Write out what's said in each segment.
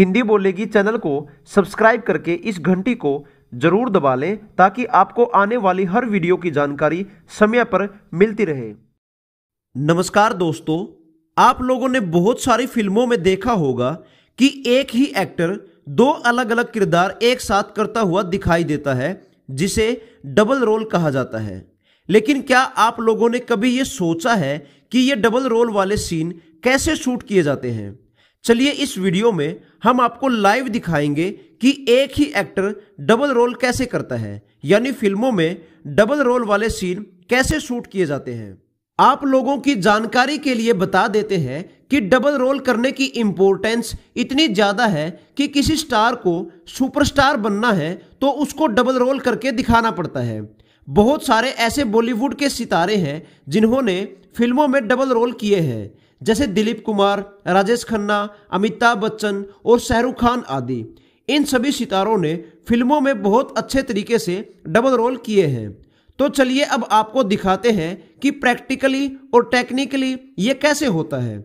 हिंदी बोलेगी चैनल को सब्सक्राइब करके इस घंटी को जरूर दबा लें ताकि आपको आने वाली हर वीडियो की जानकारी समय पर मिलती रहे नमस्कार दोस्तों आप लोगों ने बहुत सारी फिल्मों में देखा होगा कि एक ही एक्टर दो अलग अलग किरदार एक साथ करता हुआ दिखाई देता है जिसे डबल रोल कहा जाता है लेकिन क्या आप लोगों ने कभी ये सोचा है कि ये डबल रोल वाले सीन कैसे शूट किए जाते हैं चलिए इस वीडियो में हम आपको लाइव दिखाएंगे कि एक ही एक्टर डबल रोल कैसे करता है यानी फिल्मों में डबल रोल वाले सीन कैसे शूट किए जाते हैं आप लोगों की जानकारी के लिए बता देते हैं कि डबल रोल करने की इम्पोर्टेंस इतनी ज़्यादा है कि किसी स्टार को सुपरस्टार बनना है तो उसको डबल रोल करके दिखाना पड़ता है बहुत सारे ऐसे बॉलीवुड के सितारे हैं जिन्होंने फिल्मों में डबल रोल किए हैं जैसे दिलीप कुमार राजेश खन्ना अमिताभ बच्चन और शाहरुख खान आदि इन सभी सितारों ने फिल्मों में बहुत अच्छे तरीके से डबल रोल किए हैं तो चलिए अब आपको दिखाते हैं कि प्रैक्टिकली और टेक्निकली ये कैसे होता है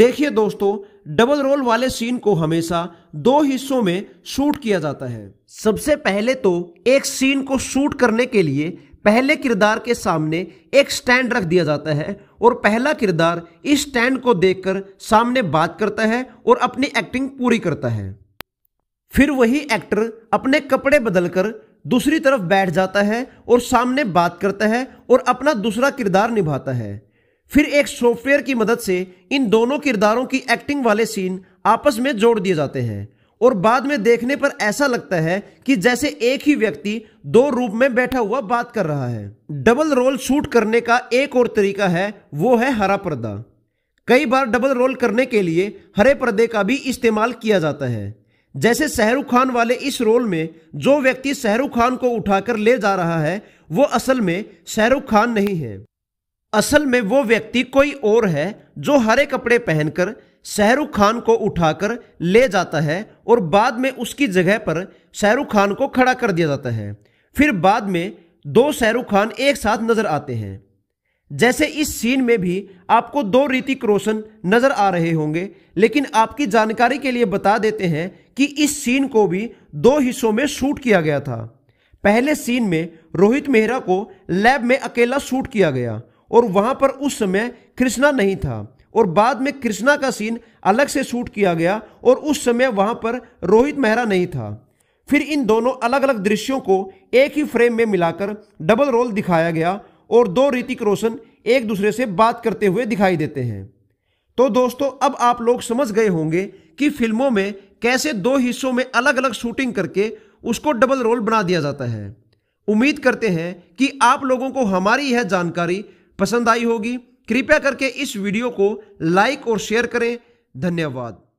देखिए दोस्तों डबल रोल वाले सीन को हमेशा दो हिस्सों में शूट किया जाता है सबसे पहले तो एक सीन को शूट करने के लिए पहले किरदार के सामने एक स्टैंड रख दिया जाता है और पहला किरदार इस स्टैंड को देखकर सामने बात करता है और अपनी एक्टिंग पूरी करता है फिर वही एक्टर अपने कपड़े बदलकर दूसरी तरफ बैठ जाता है और सामने बात करता है और अपना दूसरा किरदार निभाता है फिर एक सॉफ्टवेयर की मदद से इन दोनों किरदारों की एक्टिंग वाले सीन आपस में जोड़ दिए जाते हैं और बाद में देखने पर ऐसा लगता है कि जैसे एक ही व्यक्ति दो रूप में बैठा हुआ बात कर रहा है डबल रोल शूट करने का एक और तरीका है वो है हरा पर्दा कई बार डबल रोल करने के लिए हरे पर्दे का भी इस्तेमाल किया जाता है जैसे शाहरुख खान वाले इस रोल में जो व्यक्ति शाहरुख खान को उठाकर ले जा रहा है वो असल में शाहरुख खान नहीं है असल में वो व्यक्ति कोई और है जो हरे कपड़े पहनकर शाहरुख खान को उठाकर ले जाता है और बाद में उसकी जगह पर शाहरुख खान को खड़ा कर दिया जाता है फिर बाद में दो शाहरुख खान एक साथ नजर आते हैं जैसे इस सीन में भी आपको दो ऋतिक रोशन नजर आ रहे होंगे लेकिन आपकी जानकारी के लिए बता देते हैं कि इस सीन को भी दो हिस्सों में शूट किया गया था पहले सीन में रोहित मेहरा को लैब में अकेला शूट किया गया और वहां पर उस समय कृष्णा नहीं था और बाद में कृष्णा का सीन अलग से शूट किया गया और उस समय वहां पर रोहित मेहरा नहीं था फिर इन दोनों अलग अलग दृश्यों को एक ही फ्रेम में मिलाकर डबल रोल दिखाया गया और दो ऋतिक रोशन एक दूसरे से बात करते हुए दिखाई देते हैं तो दोस्तों अब आप लोग समझ गए होंगे कि फिल्मों में कैसे दो हिस्सों में अलग अलग शूटिंग करके उसको डबल रोल बना दिया जाता है उम्मीद करते हैं कि आप लोगों को हमारी यह जानकारी पसंद आई होगी कृपया करके इस वीडियो को लाइक और शेयर करें धन्यवाद